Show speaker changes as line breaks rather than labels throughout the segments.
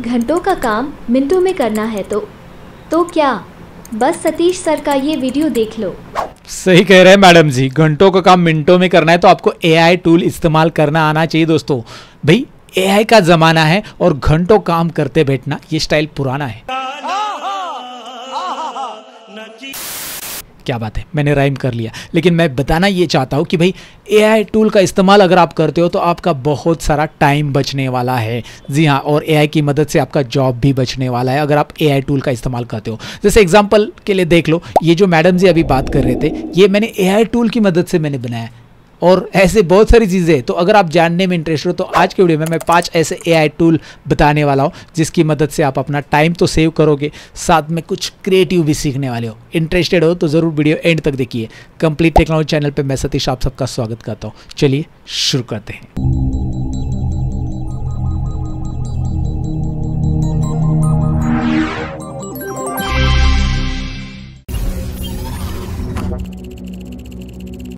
घंटों का काम मिनटों में करना है तो तो क्या बस सतीश सर का ये वीडियो देख लो सही कह रहे हैं मैडम जी घंटों का काम मिनटों में करना है तो आपको एआई टूल इस्तेमाल करना आना चाहिए दोस्तों भाई एआई का ज़माना है और घंटों काम करते बैठना ये स्टाइल पुराना है क्या बात है मैंने राइम कर लिया लेकिन मैं बताना ये चाहता हूँ कि भाई ए टूल का इस्तेमाल अगर आप करते हो तो आपका बहुत सारा टाइम बचने वाला है जी हाँ और ए की मदद से आपका जॉब भी बचने वाला है अगर आप ए टूल का इस्तेमाल करते हो जैसे एग्जाम्पल के लिए देख लो ये जो मैडम जी अभी बात कर रहे थे ये मैंने ए टूल की मदद से मैंने बनाया और ऐसे बहुत सारी चीज़ें तो अगर आप जानने में इंटरेस्ट हो तो आज के वीडियो में मैं पाँच ऐसे ए टूल बताने वाला हूँ जिसकी मदद से आप अपना टाइम तो सेव करोगे साथ में कुछ क्रिएटिव भी सीखने वाले हो इंटरेस्टेड हो तो ज़रूर वीडियो एंड तक देखिए कंप्लीट टेक्नोलॉजी चैनल पर मैं सतीश आप सबका स्वागत करता हूँ चलिए शुरू करते हैं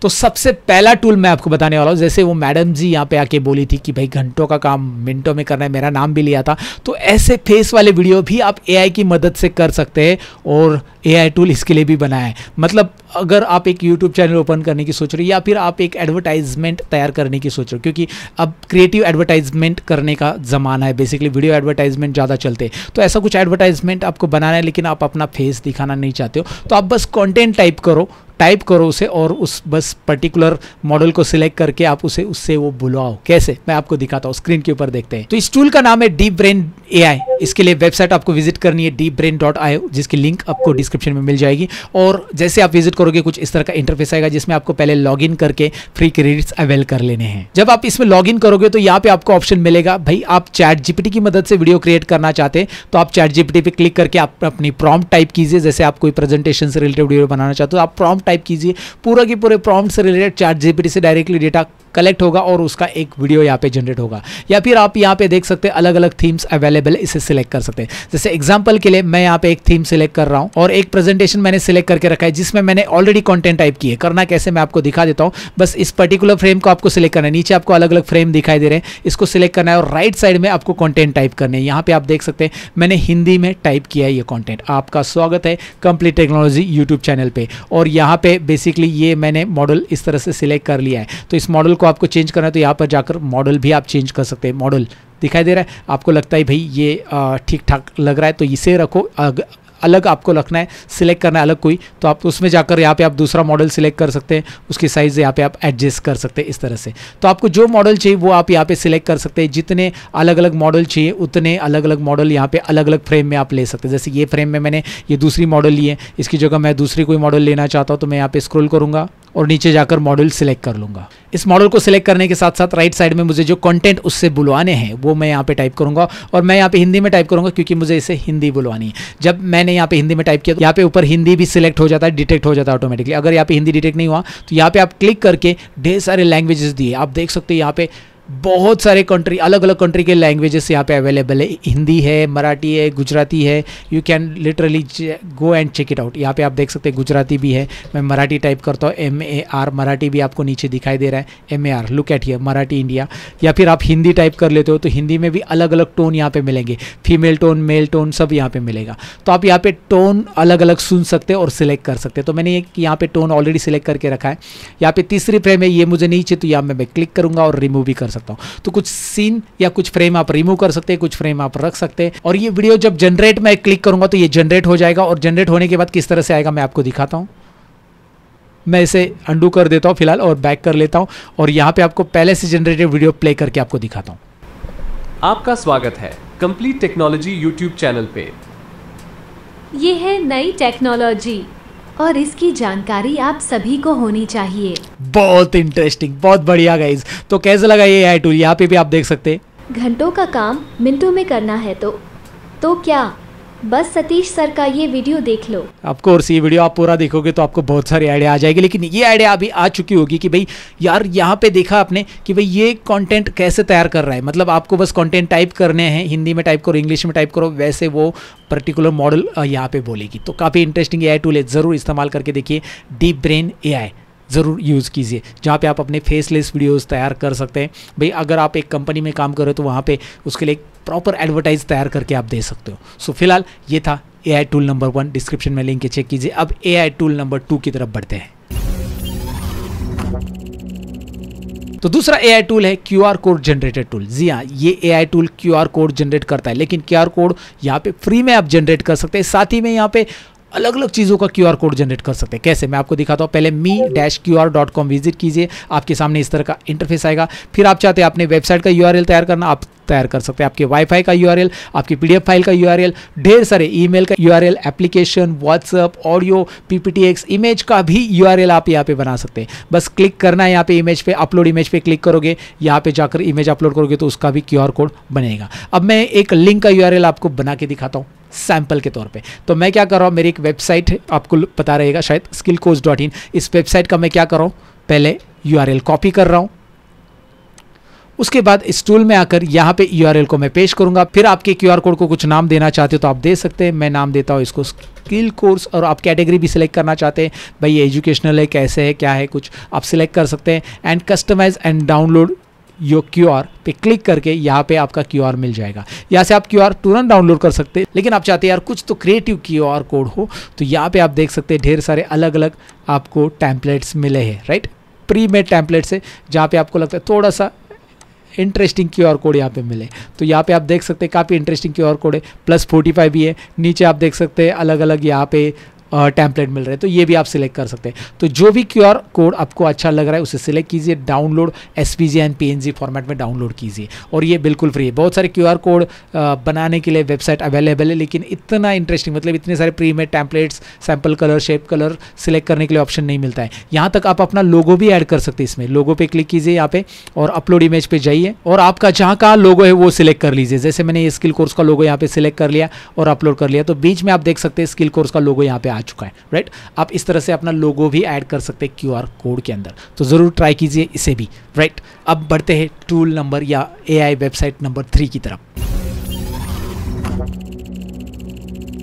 तो सबसे पहला टूल मैं आपको बताने वाला हूँ जैसे वो मैडम जी यहाँ पे आके बोली थी कि भाई घंटों का काम मिनटों में करना है मेरा नाम भी लिया था तो ऐसे फेस वाले वीडियो भी आप ए की मदद से कर सकते हैं और ए टूल इसके लिए भी बनाया है मतलब अगर आप एक यूट्यूब चैनल ओपन करने की सोच रहे हो या फिर आप एक एडवर्टाइजमेंट तैयार करने की सोच रहे हो क्योंकि अब क्रिएटिव एडवर्टाइजमेंट करने का ज़माना है बेसिकली वीडियो एडवर्टाइजमेंट ज़्यादा चलते हैं तो ऐसा कुछ एडवर्टाइजमेंट आपको बनाना है लेकिन आप अपना फेस दिखाना नहीं चाहते हो तो आप बस कॉन्टेंट टाइप करो टाइप करो उसे और उस बस पर्टिकुलर मॉडल को सिलेक्ट करके आप उसे उससे वो बुलवाओ कैसे मैं आपको दिखाता हूँ स्क्रीन के ऊपर देखते हैं तो इस टूल का नाम है डीप ब्रेन ए इसके लिए वेबसाइट आपको विजिट करनी है डीप ब्रेन डॉट आई जिसकी लिंक आपको डिस्क्रिप्शन में मिल जाएगी और जैसे आप विजिट करोगे कुछ इस तरह का इंटरफेस आएगा जिसमें आपको पहले लॉग इन करके फ्री क्रेडिट्स अवेल कर लेने हैं जब आप इसमें लॉग इन करोगे तो यहाँ पे आपको ऑप्शन मिलेगा भाई आप चैट जीपीटी की मदद से वीडियो क्रिएट करना चाहते हैं तो आप चैट जीपीटी पे क्लिक करके आप अपनी प्रॉम्प्ट टाइप कीजिए जैसे आप कोई प्रेजेंटेशन से रिलेटेड वीडियो बनाना चाहते हो तो आप प्रॉम्प्ट टाइप कीजिए पूरा की पूरे प्रॉम्प्ट से रिलेटेड चैट जीपीटी से डायरेक्टली डेटा कलेक्ट होगा और उसका एक वीडियो यहाँ पे जनरेट होगा या फिर आप यहाँ पे देख सकते हैं अलग अलग थीम्स अवेलेबल इसे सिलेक्ट कर सकते हैं जैसे एग्जाम्पल के लिए मैं यहाँ पे एक थीम सिलेक्ट कर रहा हूँ और एक प्रेजेंटेशन मैंने सिलेक्ट करके रखा है जिसमें मैंने ऑलरेडी कॉन्टेंट टाइप की है करना कैसे मैं आपको दिखा देता हूँ बस इस पर्टिकुलर फ्रेम को आपको सिलेक्ट करना है नीचे आपको अलग अलग फ्रेम दिखाई दे रहे हैं इसको सिलेक्ट करना है और राइट साइड में आपको कॉन्टेंट टाइप करने है यहाँ पर आप देख सकते हैं मैंने हिंदी में टाइप किया है ये कॉन्टेंट आपका स्वागत है कंप्लीट टेक्नोलॉजी यूट्यूब चैनल पर और यहाँ पे बेसिकली ये मैंने मॉडल इस तरह से सिलेक्ट कर लिया है तो इस मॉडल को आपको चेंज करना है तो यहाँ पर जाकर मॉडल भी आप चेंज कर सकते हैं मॉडल दिखाई दे रहा है आपको लगता है भाई ये ठीक ठाक लग रहा है तो इसे रखो अग, अलग आपको रखना है सिलेक्ट करना है अलग कोई तो आप उसमें जाकर यहाँ पे आप दूसरा मॉडल सिलेक्ट कर सकते हैं उसकी साइज़ यहाँ पे आप एडजस्ट कर सकते हैं इस तरह से तो आपको जो मॉडल चाहिए वो आप यहाँ पे सिलेक्ट कर सकते हैं जितने अलग अलग मॉडल चाहिए उतने अलग अलग मॉडल यहाँ पे अलग अलग फ्रेम में आप ले सकते हैं जैसे ये फ्रेम में मैंने ये दूसरी मॉडल ली है इसकी जगह मैं दूसरी कोई मॉडल लेना चाहता हूँ तो मैं यहाँ पर स्क्रोल करूँगा और नीचे जाकर मॉडल सिलेक्ट कर लूंगा इस मॉडल को सिलेक्ट करने के साथ साथ राइट साइड में मुझे जो कंटेंट उससे बुलवाने हैं वो मैं यहाँ पे टाइप करूंगा और मैं यहाँ पे हिंदी में टाइप करूंगा क्योंकि मुझे इसे हिंदी बुलवानी है जब मैंने यहाँ पे हिंदी में टाइप किया तो यहाँ पे ऊपर हिंदी भी सिलेक्ट हो जाता है डिटेक्ट हो जाता है ऑटोमेटिकली अगर यहाँ पे हिंदी डिटेक्ट नहीं हुआ तो यहाँ पे आप क्लिक करके ढेर सारे लैंग्वेजेस दिए आप देख सकते हैं यहाँ पे बहुत सारे कंट्री अलग अलग कंट्री के लैंग्वेजेस यहाँ पे अवेलेबल है हिंदी है मराठी है गुजराती है you can literally go and check it out यहाँ पे आप देख सकते हैं गुजराती भी है मैं मराठी टाइप करता हूँ एम ए आर मराठी भी आपको नीचे दिखाई दे रहा है M A R look at here Marathi India या फिर आप हिंदी टाइप कर लेते हो तो हिंदी में भी अलग अलग टोन यहाँ पर मिलेंगे फीमेल टोन मेल टोन सब यहाँ पर मिलेगा तो आप यहाँ पर टोन अलग अलग सुन सकते और सिलेक्ट कर सकते तो मैंने यहाँ पर टोन ऑलरेडी सिलेक्ट करके रखा है यहाँ पर तीसरी फ्रेम है ये मुझे नीचे तो यहाँ मैं क्लिक करूँगा और रिमूव भी कर सकता हूँ तो कुछ सीन या कुछ फ्रेम आप रिमूव कर सकते हैं कुछ फ्रेम आप रख सकते हैं और ये वीडियो जब जनरेट मैं क्लिक करूंगा तो ये जनरेट हो जाएगा और जनरेट होने के बाद किस तरह से आएगा मैं आपको दिखाता हूँ मैं इसे अंडू कर देता हूँ फिलहाल और बैक कर लेता हूँ और यहाँ पे आपको पहले से जनरेटेड वीडियो प्ले करके आपको दिखाता हूँ आपका स्वागत है कंप्लीट टेक्नोलॉजी यूट्यूब चैनल पे ये है नई टेक्नोलॉजी और इसकी जानकारी आप सभी को होनी चाहिए बहुत इंटरेस्टिंग बहुत बढ़िया गाइज तो कैसे लगा ये आई टूल यहाँ पे भी आप देख सकते घंटों का काम मिनटों में करना है तो तो क्या बस सतीश सर का ये वीडियो देख लो आपको और ये वीडियो आप पूरा देखोगे तो आपको बहुत सारी आइडिया आ जाएगी लेकिन ये आइडिया अभी आ चुकी होगी कि भाई यार यहाँ पे देखा आपने कि भाई ये कंटेंट कैसे तैयार कर रहा है मतलब आपको बस कंटेंट टाइप करने हैं हिंदी में टाइप करो इंग्लिश में टाइप करो वैसे वो पर्टिकुलर मॉडल यहाँ पे बोलेगी तो काफ़ी इंटरेस्टिंग ए टूल है ज़रूर इस्तेमाल करके देखिए डीप ब्रेन ए ज़रूर यूज़ कीजिए जहाँ पे आप अपने फेसलेस वीडियोस तैयार कर सकते हैं भाई अगर आप एक कंपनी में काम कर रहे हो तो वहाँ पे उसके लिए प्रॉपर एडवर्टाइज तैयार करके आप दे सकते हो सो so, फिलहाल ये था a tool number one description में लिंक चेक कीजिए अब ए टूल नंबर टू की तरफ बढ़ते हैं तो दूसरा एआई टूल है Q are code generated tool जी हाँ ये AI tool Q are code generate करता है लेकिन क्यू आर कोड यहाँ पे फ्री में आप जनरेट कर सकते हैं साथ ही में यहाँ पे अलग अलग चीज़ों का क्यू कोड जनरेट कर सकते हैं कैसे मैं आपको दिखाता हूँ पहले me dash Q dot com visit कीजिए आपके सामने इस तरह का इंटरफेस आएगा फिर आप चाहते हैं अपने वेबसाइट का यू तैयार करना आप तैयार कर सकते हैं आपके वाईफाई का यूआरएल आपकी पीडीएफ फाइल का यूआरएल ढेर सारे ईमेल का URL application WhatsApp audio X image का भी यूआरएल आप यहाँ पे बना सकते हैं बस क्लिक करना है यहाँ पे इमेज पे अपलोड इमेज पे क्लिक करोगे यहाँ पे जाकर इमेज अपलोड करोगे तो उसका भी क्यू कोड बनेगा अब मैं एक लिंक का यू आपको बना के दिखाता हूँ सैंपल के तौर पे तो मैं क्या कर रहा हूँ मेरी एक वेबसाइट है आपको पता रहेगा शायद स्किल कोच डॉट इन इस वेबसाइट का मैं क्या कर रहा हूँ पहले यू कॉपी कर रहा हूँ उसके बाद इस टूल में आकर यहाँ पे यू को मैं पेश करूँगा फिर आपके क्यू कोड को कुछ नाम देना चाहते हो तो आप दे सकते हैं मैं नाम देता हूँ इसको स्किल कोर्स और आप कैटेगरी भी सिलेक्ट करना चाहते हैं भाई ये एजुकेशनल है कैसे है क्या है कुछ आप सिलेक्ट कर सकते हैं and customize and download your Q पे क्लिक करके यहाँ पे आपका क्यू मिल जाएगा यहाँ से आप क्यू तुरंत डाउनलोड कर सकते हैं लेकिन आप चाहते हैं यार कुछ तो क्रिएटिव क्यू कोड हो तो यहाँ पे आप देख सकते हैं ढेर सारे अलग अलग आपको टैंपलेट्स मिले हैं राइट प्री मेड टैम्पलेट्स है जहाँ पे आपको लगता है थोड़ा सा इंटरेस्टिंग क्यू आर कोड यहाँ पे मिले तो यहाँ पे आप देख सकते हैं काफ़ी इंटरेस्टिंग क्यू आर कोड है प्लस फोर्टी फाइव भी है नीचे आप देख सकते हैं अलग अलग यहाँ पे टैंपलेट मिल रहे हैं तो ये भी आप सिलेक्ट कर सकते हैं तो जो भी क्यू कोड आपको अच्छा लग रहा है उसे सिलेक्ट कीजिए download S and P format में डाउनलोड कीजिए और ये बिल्कुल फ्री है बहुत सारे क्यू कोड बनाने के लिए वेबसाइट अवेलेबल है लेकिन इतना इंटरेस्टिंग मतलब इतने सारे pre made templates sample colour shape colour select करने के लिए ऑप्शन नहीं मिलता है यहाँ तक आप अपना लोगो भी ऐड कर सकते हैं इसमें लोगो पे क्लिक कीजिए यहाँ पे और अपलोड इमेज पे जाइए और आपका जहाँ का लोगो है वो सिलेक्ट कर लीजिए जैसे मैंने ये स्किल कोर्स का लोगो यहाँ पे सिलेक्ट कर लिया और अपलोड कर लिया तो बीच में आप देख सकते हैं स्किल कोर्स का लोगो यहाँ पे आ आ चुका है राइट आप इस तरह से अपना लोगो भी ऐड कर सकते हैं क्यू कोड के अंदर तो ज़रूर ट्राई कीजिए इसे भी राइट अब बढ़ते हैं टूल नंबर या ए वेबसाइट नंबर थ्री की तरफ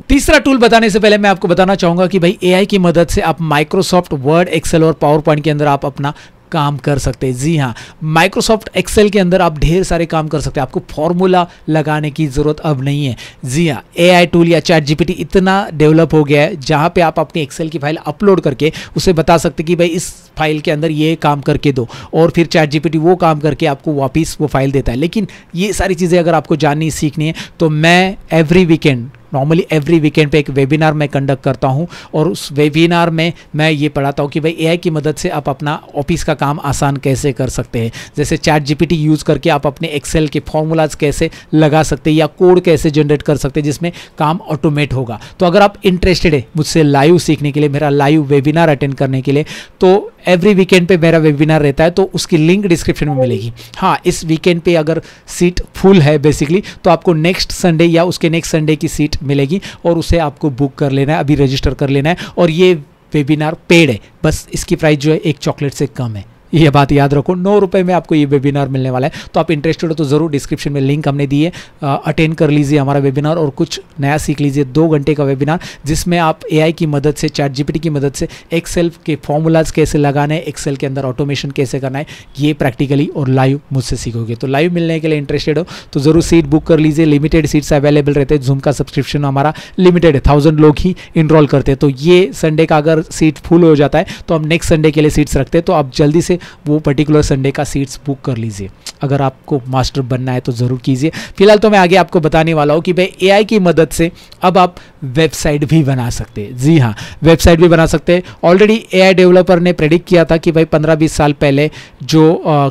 तीसरा टूल बताने से पहले मैं आपको बताना चाहूंगा कि भाई एआई की मदद से आप माइक्रोसॉफ्ट वर्ड एक्सेल और पावर पॉइंट के अंदर आप अपना काम कर सकते हैं जी हाँ माइक्रोसॉफ्ट एक्सेल के अंदर आप ढेर सारे काम कर सकते हैं आपको फॉर्मूला लगाने की ज़रूरत अब नहीं है जी हाँ ए टूल या चैट जीपीटी इतना डेवलप हो गया है जहाँ पे आप अपनी एक्सेल की फाइल अपलोड करके उसे बता सकते कि भाई इस फाइल के अंदर ये काम करके दो और फिर चैट जीपीटी वो काम करके आपको वापिस वो फाइल देता है लेकिन ये सारी चीज़ें अगर आपको जाननी सीखनी है तो मैं every weekend normally every weekend पे एक वेबिनार मैं कंडक्ट करता हूँ और उस वेबिनार में मैं ये पढ़ाता हूँ कि भाई एआई की मदद से आप अपना ऑफिस का काम आसान कैसे कर सकते हैं जैसे चैट जीपीटी यूज़ करके आप अपने एक्सेल के फॉर्मूलाज कैसे लगा सकते हैं या कोड कैसे जनरेट कर सकते हैं जिसमें काम ऑटोमेट होगा तो अगर आप इंटरेस्टेड है मुझसे लाइव सीखने के लिए मेरा लाइव वेबिनार अटेंड करने के लिए तो एवरी वीकेंड पे मेरा वेबिनार रहता है तो उसकी लिंक डिस्क्रिप्शन में मिलेगी हाँ इस वीकेंड पे अगर सीट फुल है बेसिकली तो आपको नेक्स्ट संडे या उसके नेक्स्ट संडे की सीट मिलेगी और उसे आपको बुक कर लेना है अभी रजिस्टर कर लेना है और ये वेबिनार पेड है बस इसकी प्राइस जो है एक चॉकलेट से कम है ये बात याद रखो नौ रुपये में आपको ये वेबिनार मिलने वाला है तो आप इंटरेस्टेड हो तो ज़रूर डिस्क्रिप्शन में लिंक हमने दिए अटेंड कर लीजिए हमारा वेबिनार और कुछ नया सीख लीजिए दो घंटे का वेबिनार जिसमें आप ए की मदद से चैट जीपीटी की मदद से एक्सेल के फॉर्मूलाज कैसे लगाने है एक्सेल के अंदर ऑटोमेशन कैसे करना है ये प्रैक्टिकली और लाइव मुझसे सीखोगे तो लाइव मिलने के लिए इंटरेस्टेड हो तो ज़रूर सीट बुक कर लीजिए लिमिटेड सीट्स अवेलेबल रहते हैं जूम का सब्सक्रिप्शन हमारा लिमिटेड है थाउजेंड लोग ही इनरोल करते हैं तो ये संडे का अगर सीट फुल हो जाता है तो हम नेक्स्ट संडे के लिए सीट्स रखते हैं तो आप जल्दी से वो पर्टिकुलर संडे का सीट्स बुक कर लीजिए अगर आपको मास्टर बनना है तो ज़रूर कीजिए फिलहाल तो मैं आगे आपको बताने वाला हूँ कि भाई ए की मदद से अब आप वेबसाइट भी बना सकते हैं जी हाँ वेबसाइट भी बना सकते हैं ऑलरेडी ए डेवलपर ने प्रेडिक्ट किया था कि भाई पंद्रह बीस साल पहले जो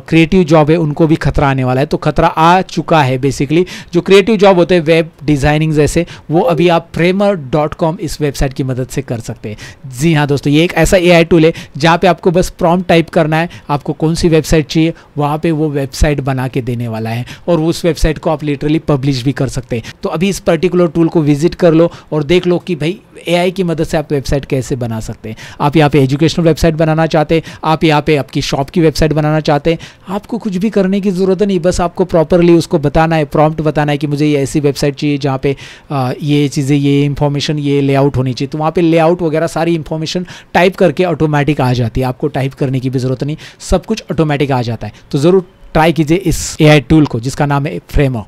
क्रिएटिव जॉब है उनको भी खतरा आने वाला है तो खतरा आ चुका है बेसिकली जो क्रिएटिव जॉब होते हैं वेब डिज़ाइनिंग जैसे वो अभी आप फ्रेमर डॉट कॉम इस वेबसाइट की मदद से कर सकते हैं जी हाँ दोस्तों ये एक ऐसा ए टूल है जहाँ पर आपको बस प्रॉम्प्ट टाइप करना है आपको कौन सी वेबसाइट चाहिए वहाँ पे वो वेबसाइट बना के देने वाला है और उस वेबसाइट को आप लिटरली पब्लिश भी कर सकते हैं तो अभी इस पर्टिकुलर टूल को विजिट कर लो और देख लो कि भाई एआई की मदद से आप वेबसाइट कैसे बना सकते हैं आप यहाँ पे एजुकेशनल वेबसाइट बनाना चाहते हैं आप यहाँ पे आपकी शॉप की वेबसाइट बनाना चाहते हैं आपको कुछ भी करने की ज़रूरत नहीं बस आपको प्रॉपरली उसको बताना है प्रॉम्प्ट बताना है कि मुझे ये ऐसी वेबसाइट चाहिए जहाँ पे आ, ये चीज़ें ये इन्फॉर्मेशन ये लेआउट होनी चाहिए तो वहाँ पर लेआउट वगैरह सारी इन्फॉर्मेशन टाइप करके ऑटोमेटिक आ जाती है आपको टाइप करने की भी ज़रूरत नहीं सब कुछ ऑटोमेटिक आ जाता है तो ज़रूर ट्राई कीजिए इस ए टूल को जिसका नाम है फ्रेमो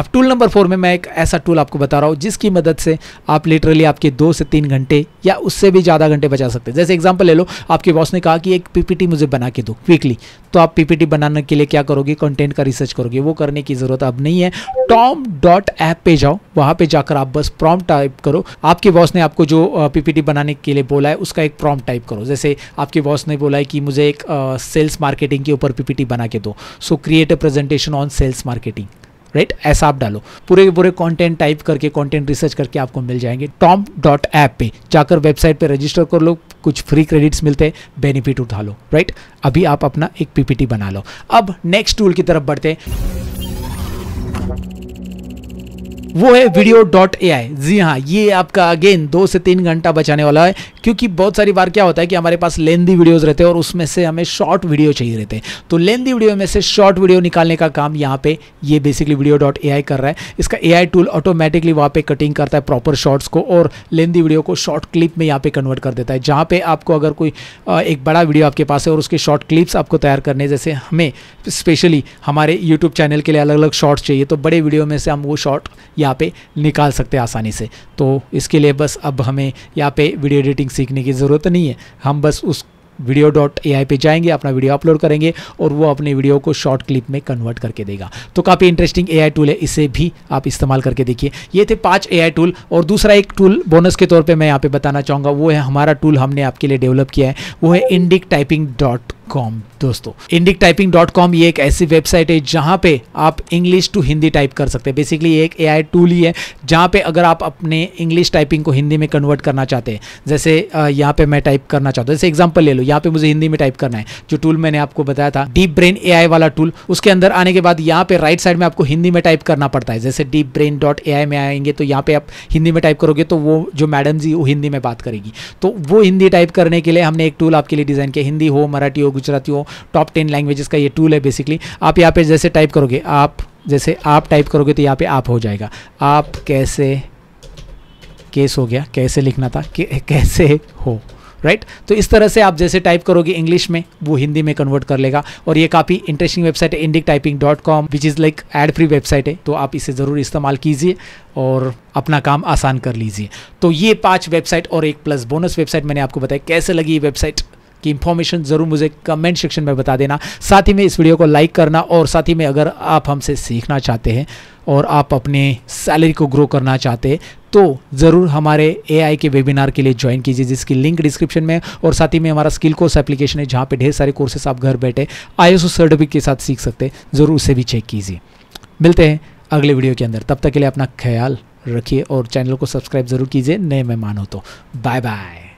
अब टूल नंबर फोर में मैं एक ऐसा टूल आपको बता रहा हूँ जिसकी मदद से आप लिटरली आपके दो से तीन घंटे या उससे भी ज़्यादा घंटे बचा सकते हैं जैसे एग्जाम्पल ले लो आपके बॉस ने कहा कि एक पीपीटी मुझे बना के दो क्विकली तो आप पीपीटी बनाने के लिए क्या करोगे कंटेंट का रिसर्च करोगे वो करने की ज़रूरत अब नहीं है टॉम डॉट ऐप पे जाओ वहाँ पे जाकर आप बस प्रॉम टाइप करो आपके बॉस ने आपको जो पीपीटी बनाने के लिए बोला है उसका एक प्रॉम टाइप करो जैसे आपके बॉस ने बोला है कि मुझे एक सेल्स मार्केटिंग के ऊपर पीपीटी बना के दो so create a presentation on sales marketing right ऐसा आप डालो पूरे पूरे कंटेंट टाइप करके कंटेंट रिसर्च करके आपको मिल जाएंगे टॉम डॉट ऐप पे जाकर वेबसाइट पे रजिस्टर कर लो कुछ फ्री क्रेडिट्स मिलते हैं बेनिफिट उठा लो राइट अभी आप अपना एक पीपीटी बना लो अब नेक्स्ट टूल की तरफ बढ़ते वो है वीडियो डॉट ए आई जी हाँ ये आपका अगेन दो से तीन घंटा बचाने वाला है क्योंकि बहुत सारी बार क्या होता है कि हमारे पास लेंदी वीडियोज़ रहते हैं और उसमें से हमें शॉर्ट वीडियो चाहिए रहते हैं तो लेंदी वीडियो में से शॉर्ट वीडियो निकालने का काम यहाँ पे ये बेसिकली वीडियो डॉट ए कर रहा है इसका ए टूल ऑटोमेटिकली वहाँ पे कटिंग करता है प्रॉपर शॉर्ट्स को और लेंदी वीडियो को शॉर्ट क्लिप में यहाँ पे कन्वर्ट कर देता है जहाँ पे आपको अगर कोई एक बड़ा वीडियो आपके पास है और उसके शॉर्ट क्लिप्स आपको तैयार करने जैसे हमें स्पेशली हमारे यूट्यूब चैनल के लिए अलग अलग शॉर्ट्स चाहिए तो बड़े वीडियो में से हम वो शॉर्ट यहाँ पे निकाल सकते हैं आसानी से तो इसके लिए बस अब हमें यहाँ पे वीडियो एडिटिंग कोडिंग सीखने की ज़रूरत नहीं है हम बस उस वीडियो डॉट ए आई पर जाएंगे अपना वीडियो अपलोड करेंगे और वो अपने वीडियो को शॉर्ट क्लिप में कन्वर्ट करके देगा तो काफ़ी इंटरेस्टिंग ए आई टूल है इसे भी आप इस्तेमाल करके देखिए ये थे पाँच ए आई टूल और दूसरा एक टूल बोनस के तौर पर मैं यहाँ पर बताना चाहूँगा वो है हमारा टूल हमने आपके लिए डेवलप किया है वो है इंडिक टाइपिंग डॉट कॉम दोस्तों इंडिक टाइपिंग डॉट कॉम ये एक ऐसी वेबसाइट है जहाँ पे आप इंग्लिश टू हिंदी टाइप कर सकते हैं बेसिकली एक ए आई टूल ही है जहाँ पे अगर आप अपने इंग्लिश टाइपिंग को हिंदी में कन्वर्ट करना चाहते हैं जैसे यहाँ पे मैं टाइप करना चाहता हूँ जैसे एग्जाम्पल ले लो यहाँ पे मुझे हिंदी में टाइप करना है जो टूल मैंने आपको बताया था डीप ब्रेन ए आई वाला टूल उसके अंदर आने के बाद यहाँ पे राइट साइड में आपको हिंदी में टाइप करना पड़ता है जैसे Deep Brain dot A I में आएंगे तो यहाँ पे आप हिंदी में टाइप करोगे तो वो जो मैडम जी वो हिंदी में बात करेगी तो वो हिंदी टाइप करने के लिए हमने एक टूल आपके लिए डिज़ाइन किया हिंदी हो मराठी हो गुजराती हो टॉप टेन लैंग्वेजेस का ये टूल है बेसिकली आप यहाँ पे जैसे टाइप करोगे आप जैसे आप टाइप करोगे तो यहाँ पे आप हो जाएगा आप कैसे केस हो गया कैसे लिखना था कैसे हो राइट right? तो इस तरह से आप जैसे टाइप करोगे इंग्लिश में वो हिंदी में कन्वर्ट कर लेगा और ये काफ़ी इंटरेस्टिंग वेबसाइट है Indic typing dot com which is like ad free website है तो आप इसे ज़रूर इस्तेमाल कीजिए और अपना काम आसान कर लीजिए तो ये पांच वेबसाइट और एक प्लस बोनस वेबसाइट मैंने आपको बताया कैसे लगी ये वेबसाइट की इन्फॉर्मेशन ज़रूर मुझे कमेंट सेक्शन में बता देना साथ ही में इस वीडियो को लाइक करना और साथ ही में अगर आप हमसे सीखना चाहते हैं और आप अपने सैलरी को ग्रो करना चाहते हैं तो ज़रूर हमारे एआई के वेबिनार के लिए ज्वाइन कीजिए जिसकी लिंक डिस्क्रिप्शन में और साथ ही में हमारा स्किल कोर्स एप्लीकेशन है जहाँ पे ढेर सारे कोर्सेस आप घर बैठे आई एस सर्टिफिकेट के साथ सीख सकते हैं ज़रूर उसे भी चेक कीजिए मिलते हैं अगले वीडियो के अंदर तब तक के लिए अपना ख्याल रखिए और चैनल को सब्सक्राइब ज़रूर कीजिए नए मेहमान हो तो बाय बाय